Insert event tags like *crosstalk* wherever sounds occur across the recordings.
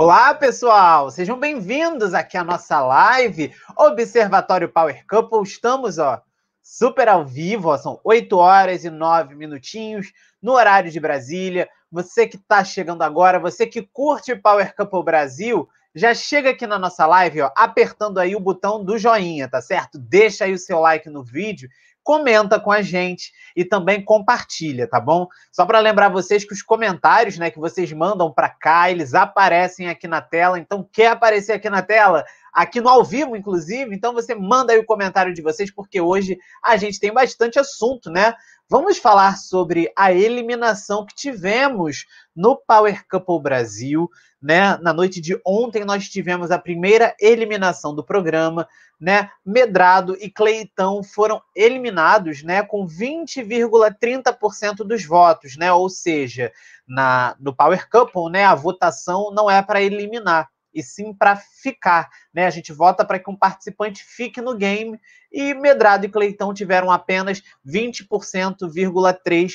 Olá, pessoal! Sejam bem-vindos aqui à nossa live Observatório Power Couple. Estamos, ó, super ao vivo, ó, são 8 horas e 9 minutinhos no horário de Brasília. Você que está chegando agora, você que curte Power Couple Brasil, já chega aqui na nossa live, ó, apertando aí o botão do joinha, tá certo? Deixa aí o seu like no vídeo comenta com a gente e também compartilha, tá bom? Só para lembrar vocês que os comentários, né, que vocês mandam para cá, eles aparecem aqui na tela. Então, quer aparecer aqui na tela? Aqui no ao vivo, inclusive, então você manda aí o comentário de vocês, porque hoje a gente tem bastante assunto, né? Vamos falar sobre a eliminação que tivemos no Power Couple Brasil, né? Na noite de ontem nós tivemos a primeira eliminação do programa, né? Medrado e Cleitão foram eliminados, né, com 20,30% dos votos, né? Ou seja, na no Power Couple, né, a votação não é para eliminar, e sim para ficar. Né? A gente vota para que um participante fique no game e Medrado e Cleitão tiveram apenas 20,3%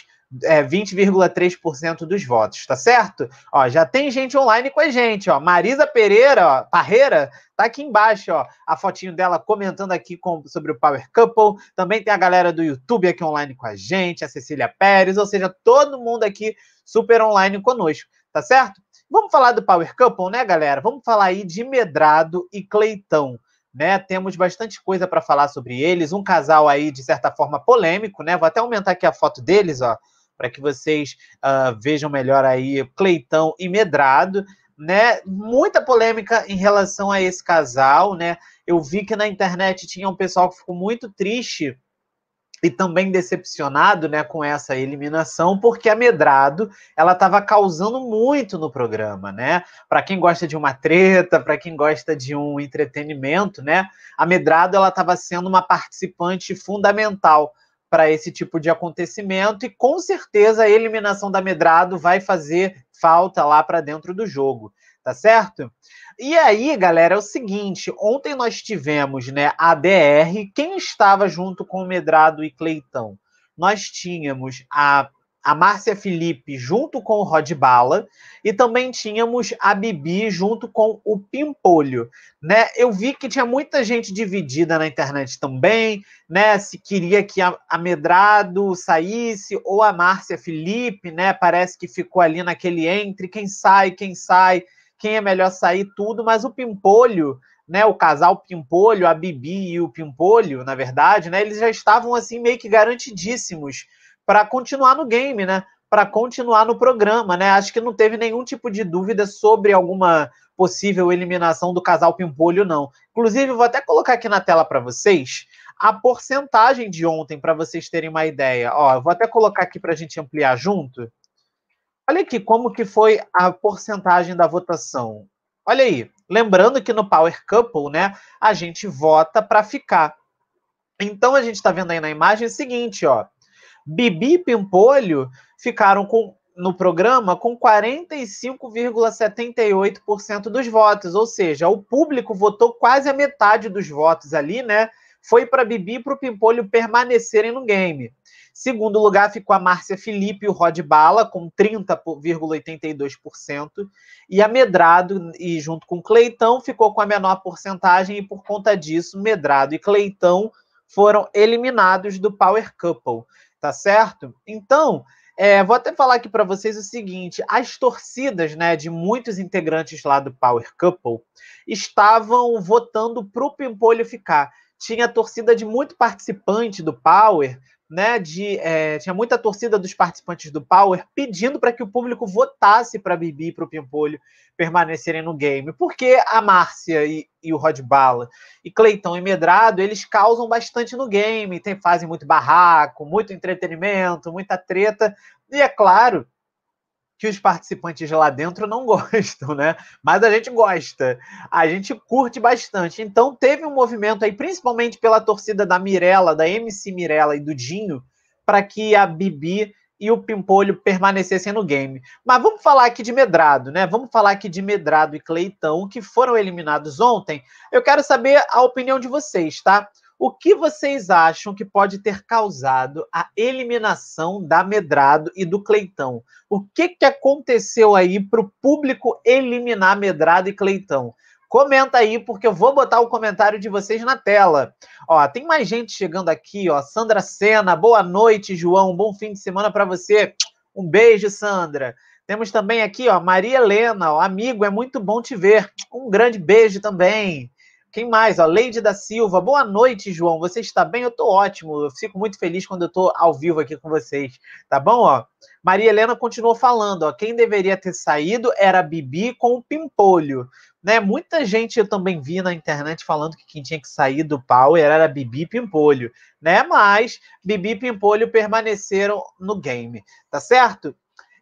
é, 20,3% dos votos, tá certo? Ó, já tem gente online com a gente, ó. Marisa Pereira, ó, Parreira, tá aqui embaixo, ó, a fotinho dela comentando aqui com, sobre o Power Couple. Também tem a galera do YouTube aqui online com a gente, a Cecília Pérez, ou seja, todo mundo aqui super online conosco, tá certo? Vamos falar do Power Couple, né, galera? Vamos falar aí de Medrado e Cleitão, né? Temos bastante coisa para falar sobre eles, um casal aí de certa forma polêmico, né? Vou até aumentar aqui a foto deles, ó, para que vocês uh, vejam melhor aí Cleitão e Medrado, né? Muita polêmica em relação a esse casal, né? Eu vi que na internet tinha um pessoal que ficou muito triste e também decepcionado né, com essa eliminação, porque a Medrado ela estava causando muito no programa, né? Para quem gosta de uma treta, para quem gosta de um entretenimento, né? A Medrado ela estava sendo uma participante fundamental para esse tipo de acontecimento e com certeza a eliminação da Medrado vai fazer falta lá para dentro do jogo tá certo? E aí, galera, é o seguinte: ontem nós tivemos né, a DR, quem estava junto com o Medrado e Cleitão? Nós tínhamos a, a Márcia Felipe junto com o Rod Bala e também tínhamos a Bibi junto com o Pimpolho, né? Eu vi que tinha muita gente dividida na internet também, né? Se queria que a, a Medrado saísse ou a Márcia Felipe, né? Parece que ficou ali naquele entre quem sai, quem sai quem é melhor sair, tudo, mas o Pimpolho, né, o casal Pimpolho, a Bibi e o Pimpolho, na verdade, né, eles já estavam assim meio que garantidíssimos para continuar no game, né? Para continuar no programa, né? Acho que não teve nenhum tipo de dúvida sobre alguma possível eliminação do casal Pimpolho, não. Inclusive, vou até colocar aqui na tela para vocês a porcentagem de ontem, para vocês terem uma ideia. Ó, vou até colocar aqui para a gente ampliar junto. Olha aqui como que foi a porcentagem da votação. Olha aí, lembrando que no Power Couple, né, a gente vota para ficar. Então a gente está vendo aí na imagem o seguinte, ó. Bibi e Pimpolho ficaram com, no programa com 45,78% dos votos, ou seja, o público votou quase a metade dos votos ali, né? foi para Bibi e para o Pimpolho permanecerem no game. Segundo lugar ficou a Márcia Felipe e o Rod Bala, com 30,82%. E a Medrado, e junto com Cleitão, ficou com a menor porcentagem. E por conta disso, Medrado e Cleitão foram eliminados do Power Couple, tá certo? Então, é, vou até falar aqui para vocês o seguinte: as torcidas né, de muitos integrantes lá do Power Couple estavam votando para o Pimpolho ficar tinha torcida de muito participante do Power, né? De, é, tinha muita torcida dos participantes do Power pedindo para que o público votasse para Bibi e para o Pimpolho permanecerem no game. Porque a Márcia e, e o Rod Bala e Cleitão e Medrado, eles causam bastante no game, tem, fazem muito barraco, muito entretenimento, muita treta. E é claro que os participantes lá dentro não *laughs* gostam, né? Mas a gente gosta, a gente curte bastante. Então teve um movimento aí, principalmente pela torcida da Mirella, da MC Mirella e do Dinho, para que a Bibi e o Pimpolho permanecessem no game. Mas vamos falar aqui de Medrado, né? Vamos falar aqui de Medrado e Cleitão, que foram eliminados ontem. Eu quero saber a opinião de vocês, tá? O que vocês acham que pode ter causado a eliminação da Medrado e do Cleitão? O que, que aconteceu aí para o público eliminar Medrado e Cleitão? Comenta aí, porque eu vou botar o comentário de vocês na tela. Ó, tem mais gente chegando aqui, ó. Sandra Sena, boa noite, João. bom fim de semana para você. Um beijo, Sandra. Temos também aqui, ó, Maria Helena, ó, amigo, é muito bom te ver. Um grande beijo também. Quem mais? A Leide da Silva. Boa noite, João. Você está bem? Eu estou ótimo. Eu fico muito feliz quando eu estou ao vivo aqui com vocês. Tá bom? Ó, Maria Helena continuou falando. Ó, quem deveria ter saído era a Bibi com o Pimpolho. Né? Muita gente eu também vi na internet falando que quem tinha que sair do Power era a Bibi Pimpolho. Né? Mas Bibi e Pimpolho permaneceram no game. Tá certo?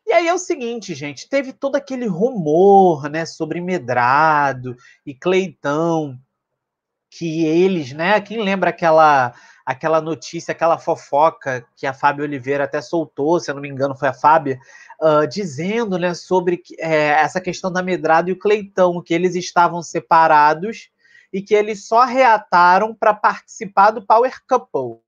E aí é o seguinte, gente, teve todo aquele rumor, né, sobre Medrado e Cleitão que eles, né? Quem lembra aquela aquela notícia, aquela fofoca que a Fábio Oliveira até soltou, se eu não me engano, foi a Fábio, uh, ah, dizendo né, sobre é, essa questão da Medrado e o Cleitão, que eles estavam separados e que eles só reataram para participar do Power Couple.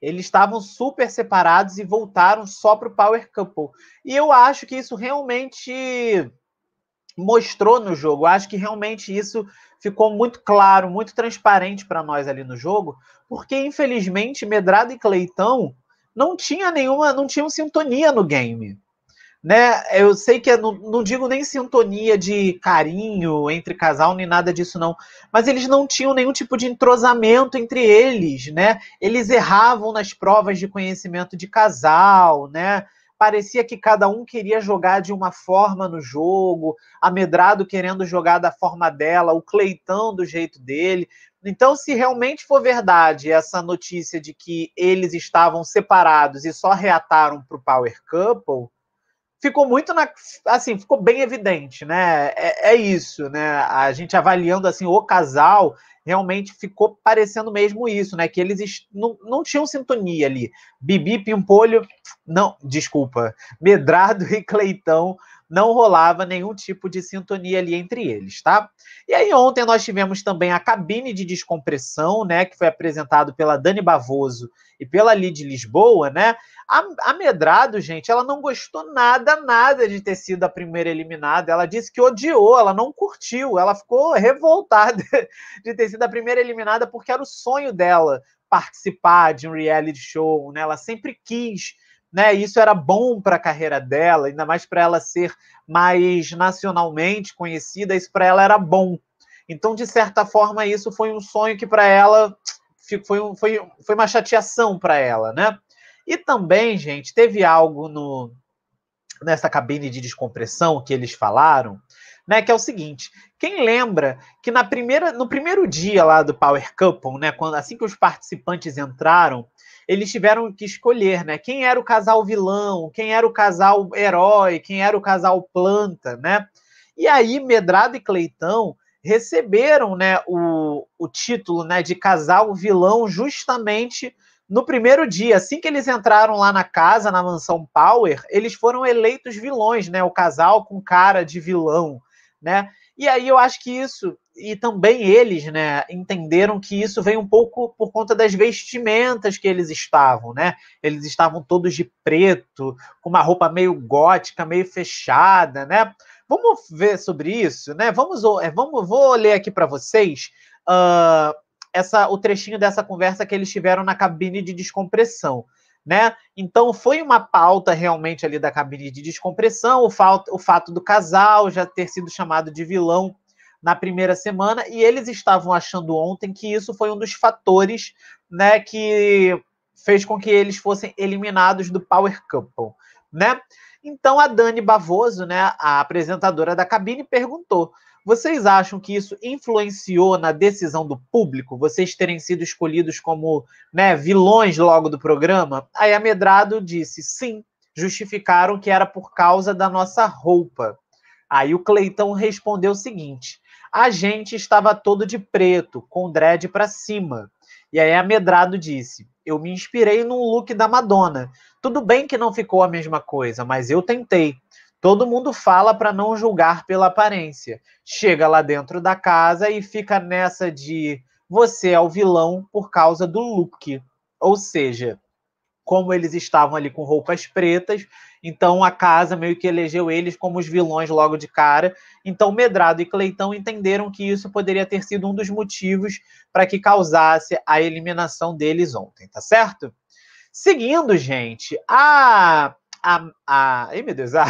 Eles estavam super separados e voltaram só para o Power Couple. E eu acho que isso realmente mostrou no jogo. Acho que realmente isso ficou muito claro, muito transparente para nós ali no jogo, porque infelizmente Medrado e Cleitão não tinha nenhuma, não tinham sintonia no game. Né? Eu sei que é, não, não digo nem sintonia de carinho entre casal nem nada disso não, mas eles não tinham nenhum tipo de entrosamento entre eles, né? Eles erravam nas provas de conhecimento de casal, né? parecia que cada um queria jogar de uma forma no jogo, a Medrado querendo jogar da forma dela, o Cleitão do jeito dele. Então, se realmente for verdade essa notícia de que eles estavam separados e só reataram para o Power Couple, ficou muito na, assim, ficou bem evidente, né? É, é, isso, né? A gente avaliando assim o casal realmente ficou parecendo mesmo isso, né? Que eles não, não tinham sintonia ali. Bibi Pimpolho, não, desculpa, Medrado *laughs* e Cleitão não rolava nenhum tipo de sintonia ali entre eles, tá? E aí ontem nós tivemos também a cabine de descompressão, né, que foi apresentado pela Dani Bavoso e pela Lid Lisboa, né? A, Medrado, gente, ela não gostou nada, nada de ter sido a primeira eliminada. Ela disse que odiou, ela não curtiu, ela ficou revoltada *laughs* de ter sido a primeira eliminada porque era o sonho dela participar de um reality show, né? Ela sempre quis né? Isso era bom para a carreira dela, ainda mais para ela ser mais nacionalmente conhecida, isso para ela era bom. Então, de certa forma, isso foi um sonho que para ela foi, um, foi, foi uma chateação para ela, né? E também, gente, teve algo no nessa cabine de descompressão que eles falaram né? Que é o seguinte: quem lembra que na primeira, no primeiro dia lá do Power Couple, né? Quando, assim que os participantes entraram, eles tiveram que escolher, né? Quem era o casal vilão, quem era o casal herói, quem era o casal planta, né? E aí, Medrado e Cleitão receberam né, o, o título né, de casal vilão justamente no primeiro dia, assim que eles entraram lá na casa, na mansão Power, eles foram eleitos vilões, né? O casal com cara de vilão, né? E aí eu acho que isso, e também eles, né, entenderam que isso vem um pouco por conta das vestimentas que eles estavam, né? Eles estavam todos de preto, com uma roupa meio gótica, meio fechada, né? Vamos ver sobre isso, né? Vamos, é, vamos vou ler aqui para vocês uh, essa, o trechinho dessa conversa que eles tiveram na cabine de descompressão né? Então foi uma pauta realmente ali da cabine de descompressão, o, o fato do casal já ter sido chamado de vilão na primeira semana, e eles estavam achando ontem que isso foi um dos fatores né, que fez com que eles fossem eliminados do Power Couple, né? Então a Dani Bavoso, né, a apresentadora da cabine, perguntou: vocês acham que isso influenciou na decisão do público? Vocês terem sido escolhidos como né, vilões logo do programa? Aí a Medrado disse sim, justificaram que era por causa da nossa roupa. Aí o Cleitão respondeu o seguinte: a gente estava todo de preto, com dread para cima. E aí a Medrado disse: eu me inspirei num look da Madonna. Tudo bem que não ficou a mesma coisa, mas eu tentei. Todo mundo fala para não julgar pela aparência. Chega lá dentro da casa e fica nessa de você é o vilão por causa do look. Ou seja, como eles estavam ali com roupas pretas, então a casa meio que elegeu eles como os vilões logo de cara. Então Medrado e Cleitão entenderam que isso poderia ter sido um dos motivos para que causasse a eliminação deles ontem, tá certo? Seguindo, gente, a a, a. Ai, meu Deus, *laughs* a...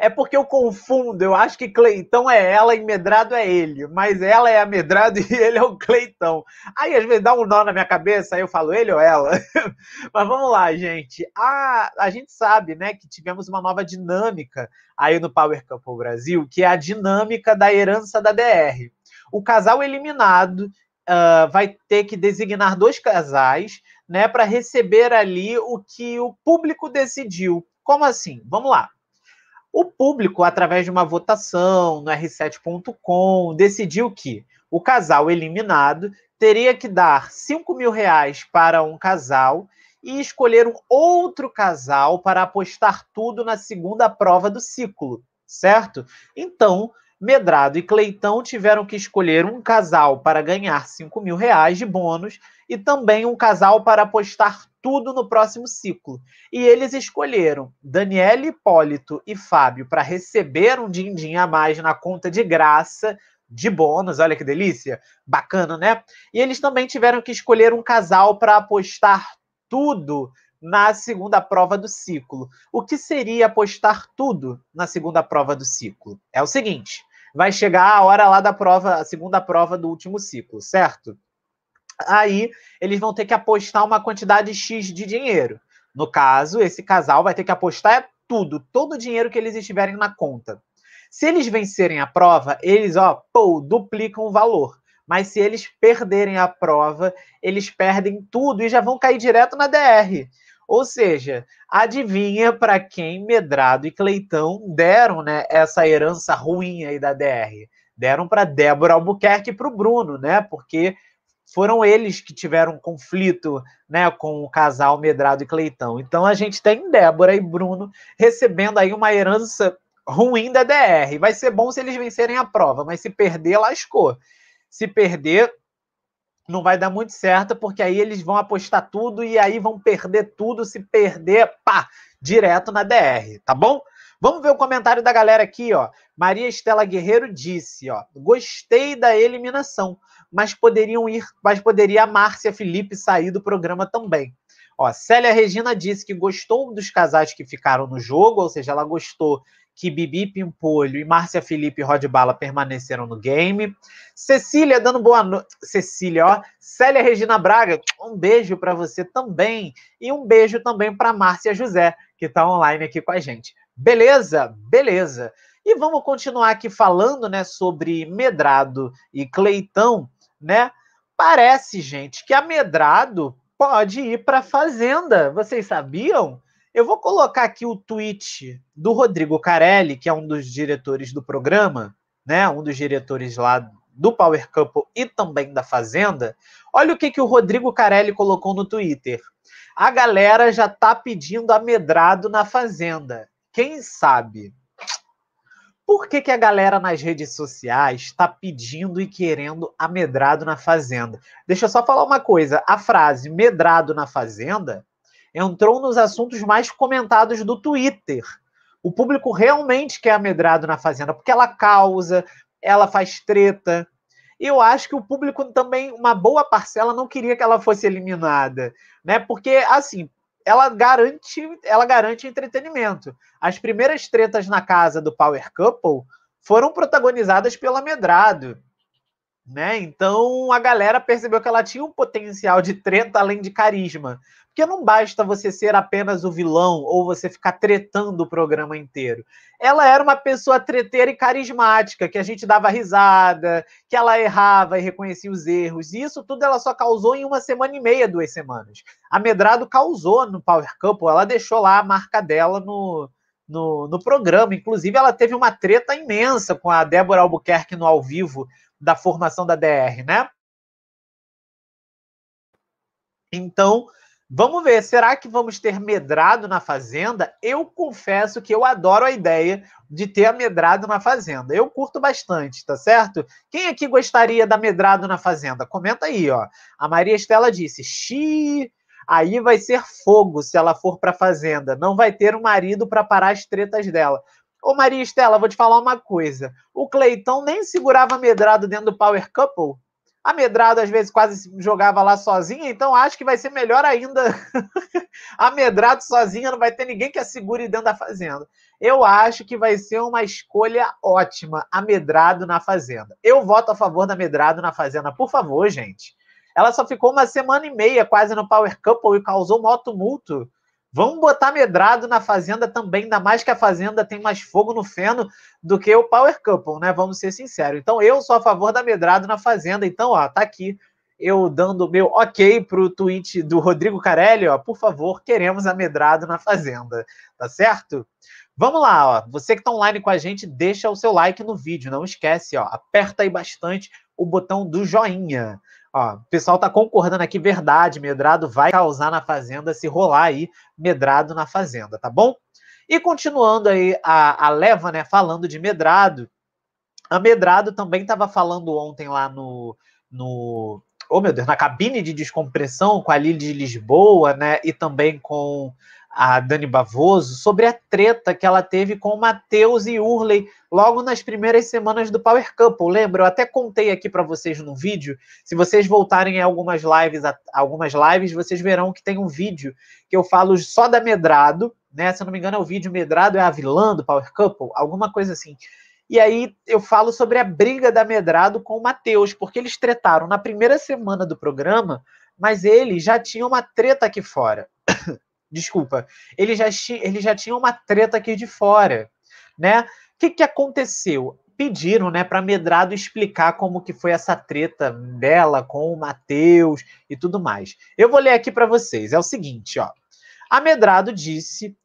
é porque eu confundo. Eu acho que Cleitão é ela e Medrado é ele, mas ela é a Medrado *laughs* e ele é o Cleitão. Aí às vezes dá um nó na minha cabeça, aí eu falo ele ou ela. *laughs* mas vamos lá, gente. A, a gente sabe, né, que tivemos uma nova dinâmica aí no Power Couple Brasil, que é a dinâmica da herança da DR. O casal eliminado uh, vai ter que designar dois casais né, para receber ali o que o público decidiu. Como assim? Vamos lá. O público, através de uma votação no R7.com, decidiu que o casal eliminado teria que dar 5 mil reais para um casal e escolher um outro casal para apostar tudo na segunda prova do ciclo, certo? Então, Medrado e Cleitão tiveram que escolher um casal para ganhar 5 mil reais de bônus e também um casal para apostar tudo no próximo ciclo. E eles escolheram Daniela Hipólito e Fábio para receber um din-din a mais na conta de graça de bônus, olha que delícia, bacana, né? E eles também tiveram que escolher um casal para apostar tudo na segunda prova do ciclo. O que seria apostar tudo na segunda prova do ciclo? É o seguinte: vai chegar a hora lá da prova, a segunda prova do último ciclo, certo? Aí eles vão ter que apostar uma quantidade X de dinheiro. No caso, esse casal vai ter que apostar é tudo, todo o dinheiro que eles estiverem na conta. Se eles vencerem a prova, eles, ó, pô, duplicam o valor. Mas se eles perderem a prova, eles perdem tudo e já vão cair direto na DR. Ou seja, adivinha para quem Medrado e Cleitão deram né, essa herança ruim aí da DR? Deram para Débora Albuquerque e para o Bruno, né? Porque foram eles que tiveram um conflito né, com o casal Medrado e Cleitão. Então a gente tem Débora e Bruno recebendo aí uma herança ruim da DR. Vai ser bom se eles vencerem a prova, mas se perder, lascou. Se perder, não vai dar muito certo, porque aí eles vão apostar tudo e aí vão perder tudo. Se perder, pá, direto na DR, tá bom? Vamos ver o comentário da galera aqui, ó. Maria Estela Guerreiro disse, ó, gostei da eliminação, mas poderiam ir, mas poderia a Márcia Felipe sair do programa também. Ó, Célia Regina disse que gostou dos casais que ficaram no jogo, ou seja, ela gostou que Bibi Pimpolho e Márcia Felipe Rodbala permaneceram no game. Cecília dando boa noite. Cecília, ó. Célia Regina Braga, um beijo para você também. E um beijo também para Márcia José, que está online aqui com a gente. Beleza? Beleza. E vamos continuar aqui falando, né, sobre Medrado e Cleitão, né? Parece, gente, que a Medrado pode ir para a Fazenda. Vocês sabiam? Eu vou colocar aqui o tweet do Rodrigo Carelli, que é um dos diretores do programa, né? Um dos diretores lá do Power Couple e também da Fazenda. Olha o que, que o Rodrigo Carelli colocou no Twitter. A galera já tá pedindo amedrado na Fazenda. Quem sabe? Por que, que a galera nas redes sociais está pedindo e querendo amedrado na Fazenda? Deixa eu só falar uma coisa: a frase medrado na Fazenda entrou nos assuntos mais comentados do Twitter. O público realmente quer amedrado na Fazenda, porque ela causa, ela faz treta. E eu acho que o público também, uma boa parcela, não queria que ela fosse eliminada. né? Porque, assim, ela garante, ela garante entretenimento. As primeiras tretas na casa do Power Couple foram protagonizadas pelo Amedrado né? Então a galera percebeu que ela tinha um potencial de treta além de carisma. Porque não basta você ser apenas o vilão ou você ficar tretando o programa inteiro. Ela era uma pessoa treteira e carismática, que a gente dava risada, que ela errava e reconhecia os erros. E isso tudo ela só causou em uma semana e meia, duas semanas. A Medrado causou no Power Couple, ela deixou lá a marca dela no, no, no, programa. Inclusive, ela teve uma treta imensa com a Débora Albuquerque no ao vivo, da formação da DR, né? Então, vamos ver, será que vamos ter medrado na fazenda? Eu confesso que eu adoro a ideia de ter medrado na fazenda. Eu curto bastante, tá certo? Quem aqui gostaria da medrado na fazenda? Comenta aí, ó. A Maria Estela disse: "Xiii, aí vai ser fogo se ela for para fazenda. Não vai ter um marido para parar as tretas dela. Ô Maria Estela, vou te falar uma coisa. O Cleitão nem segurava medrado dentro do Power Couple. A medrado às vezes quase jogava lá sozinha, então acho que vai ser melhor ainda. *laughs* a medrado sozinha não vai ter ninguém que a segure dentro da fazenda. Eu acho que vai ser uma escolha ótima, a medrado na fazenda. Eu voto a favor da medrado na fazenda, por favor, gente. Ela só ficou uma semana e meia quase no Power Couple e causou moto maior tumulto Vamos botar medrado na Fazenda também, ainda mais que a Fazenda tem mais fogo no feno do que o Power Couple, né? Vamos ser sinceros. Então, eu sou a favor da medrado na Fazenda. Então, ó, tá aqui eu dando meu ok pro tweet do Rodrigo Carelli, ó. Por favor, queremos a medrado na Fazenda, tá certo? Vamos lá, ó. Você que tá online com a gente, deixa o seu like no vídeo. Não esquece, ó. Aperta aí bastante o botão do joinha. Ó, o pessoal tá concordando aqui, verdade, medrado vai causar na Fazenda se rolar aí medrado na Fazenda, tá bom? E continuando aí a, a leva, né, falando de medrado, a medrado também estava falando ontem lá no, no oh meu Deus, na cabine de descompressão com a Lili de Lisboa, né, e também com a Dani Bavoso sobre a treta que ela teve com Matheus e Hurley logo nas primeiras semanas do Power Couple. Lembra? Eu até contei aqui para vocês no vídeo. Se vocês voltarem a algumas lives, a algumas lives, vocês verão que tem um vídeo que eu falo só da Medrado, né? Se eu não me engano, é o vídeo Medrado é a vilã do Power Couple, alguma coisa assim. E aí eu falo sobre a briga da Medrado com o Matheus, porque eles tretaram na primeira semana do programa, mas ele já tinha uma treta aqui fora. *coughs* desculpa, ele já, ele já tinha uma treta aqui de fora, né? O que, que aconteceu? Pediram, né, para Medrado explicar como que foi essa treta dela com o Matheus e tudo mais. Eu vou ler aqui para vocês. É o seguinte, ó. A Medrado disse,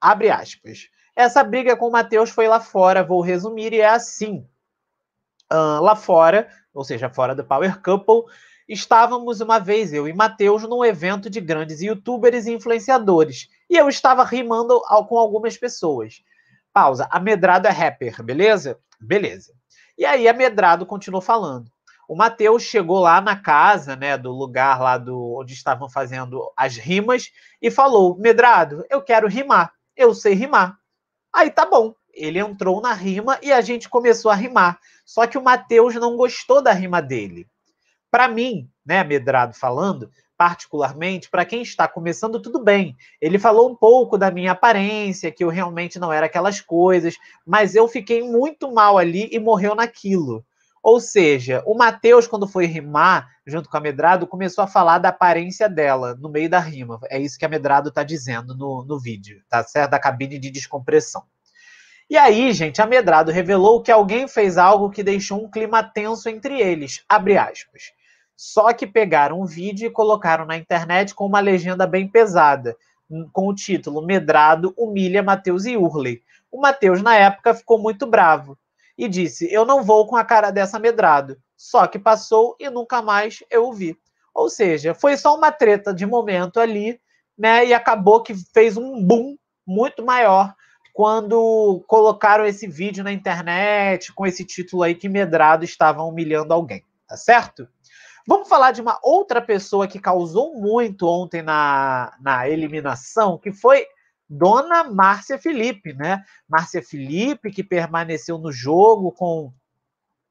abre aspas, essa briga com o Matheus foi lá fora, vou resumir, e é assim. Uh, lá fora, ou seja, fora do Power Couple, Estávamos uma vez, eu e Matheus, num evento de grandes youtubers e influenciadores. E eu estava rimando com algumas pessoas. Pausa. Amedrado é rapper, beleza? Beleza. E aí, Amedrado continuou falando. O Matheus chegou lá na casa, né, do lugar lá do onde estavam fazendo as rimas e falou: "Medrado, eu quero rimar. Eu sei rimar". Aí tá bom. Ele entrou na rima e a gente começou a rimar. Só que o Matheus não gostou da rima dele. Para mim, né, Medrado falando, particularmente, para quem está começando, tudo bem. Ele falou um pouco da minha aparência, que eu realmente não era aquelas coisas, mas eu fiquei muito mal ali e morreu naquilo. Ou seja, o Matheus, quando foi rimar, junto com a Medrado, começou a falar da aparência dela no meio da rima. É isso que a Medrado está dizendo no, no vídeo, tá certo? Da cabine de descompressão. E aí, gente, a Medrado revelou que alguém fez algo que deixou um clima tenso entre eles. Abre aspas. Só que pegaram um vídeo e colocaram na internet com uma legenda bem pesada, hum, com o título Medrado humilha Matheus e Hurley. O Matheus, na época, ficou muito bravo e disse: Eu não vou com a cara dessa Medrado. Só que passou e nunca mais eu o vi. Ou seja, foi só uma treta de momento ali, né? E acabou que fez um boom muito maior quando colocaram esse vídeo na internet com esse título aí que Medrado estava humilhando alguém, tá certo? Vamos falar de uma outra pessoa que causou muito ontem na, na eliminação, que foi Dona Márcia Felipe, né? Márcia Felipe, que permaneceu no jogo com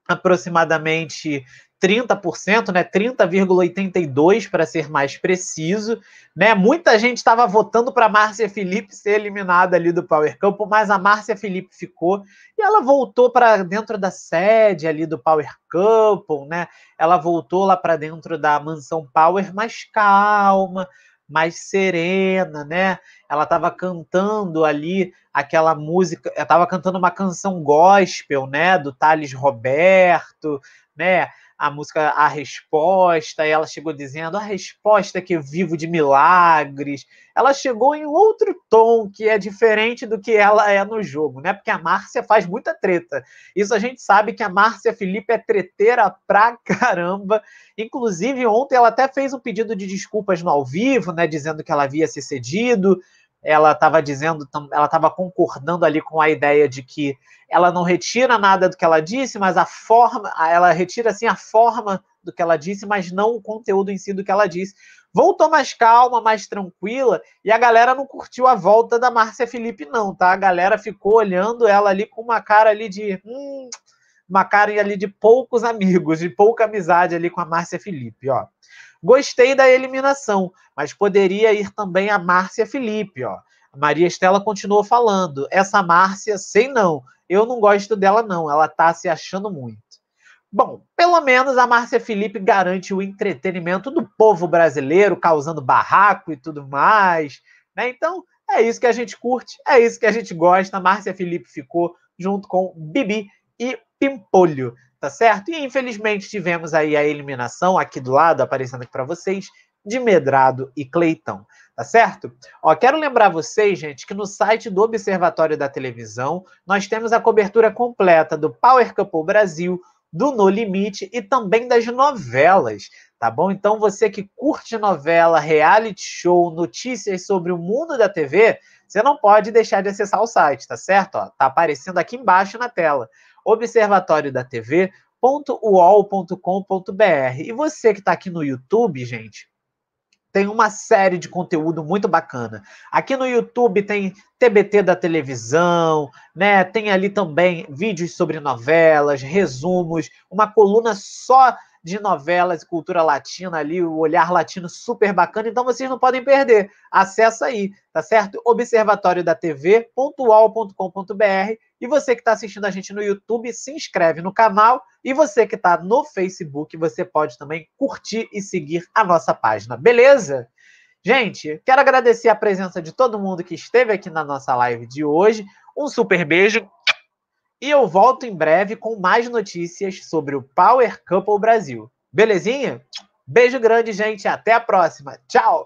aproximadamente 30%, né? 30,82 para ser mais preciso, né? Muita gente estava votando para a Márcia Felipe ser eliminada ali do Power Campo, mas a Márcia Felipe ficou e ela voltou para dentro da sede ali do Power Campo, né? Ela voltou lá para dentro da mansão Power mais calma, mais serena, né? Ela estava cantando ali aquela música, ela estava cantando uma canção gospel, né, do Thales Roberto, né? a música A Resposta, ela chegou dizendo a resposta que eu vivo de milagres. Ela chegou em outro tom que é diferente do que ela é no jogo, né? Porque a Márcia faz muita treta. Isso a gente sabe que a Márcia Felipe é treteira pra *laughs* caramba. Inclusive, ontem ela até fez um pedido de desculpas no ao vivo, né? Dizendo que ela havia se cedido, ela estava dizendo, ela estava concordando ali com a ideia de que ela não retira nada do que ela disse, mas a forma, ela retira assim a forma do que ela disse, mas não o conteúdo em si do que ela disse. Voltou mais calma, mais tranquila, e a galera não curtiu a volta da Márcia Felipe, não, tá? A galera ficou olhando ela ali com uma cara ali de. Hum, uma cara ali de poucos amigos, de pouca amizade ali com a Márcia Felipe, ó. Gostei da eliminação, mas poderia ir também a Márcia Felipe, ó. A Maria Estela continuou falando. Essa Márcia, sei não. Eu não gosto dela, não. Ela tá se achando muito. Bom, pelo menos a Márcia Felipe garante o entretenimento do povo brasileiro, causando barraco e tudo mais. Né? Então, é isso que a gente curte, é isso que a gente gosta. A Márcia Felipe ficou junto com Bibi e Pimpolho tá certo? E infelizmente tivemos aí a eliminação aqui do lado, aparecendo aqui para vocês, de Medrado e Cleitão, tá certo? Ó, quero lembrar vocês, gente, que no site do Observatório da Televisão nós temos a cobertura completa do Power Couple Brasil, do No Limite e também das novelas, tá bom? Então você que curte novela, reality show, notícias sobre o mundo da TV, você não pode deixar de acessar o site, tá certo? Ó, tá aparecendo aqui embaixo na tela observatório da TV E você que está aqui no YouTube, gente, tem uma série de conteúdo muito bacana. Aqui no YouTube tem TBT da televisão, né? Tem ali também vídeos sobre novelas, resumos, uma coluna só de novelas e cultura latina ali, o olhar latino super bacana. Então vocês não podem perder. Acessa aí, tá certo? Observatório da TV.ual.com.br. E você que está assistindo a gente no YouTube, se inscreve no canal. E você que está no Facebook, você pode também curtir e seguir a nossa página, beleza? Gente, quero agradecer a presença de todo mundo que esteve aqui na nossa live de hoje. Um super beijo e eu volto em breve com mais notícias sobre o Power Couple Brasil. Belezinha? Beijo grande, gente. Até a próxima. Tchau!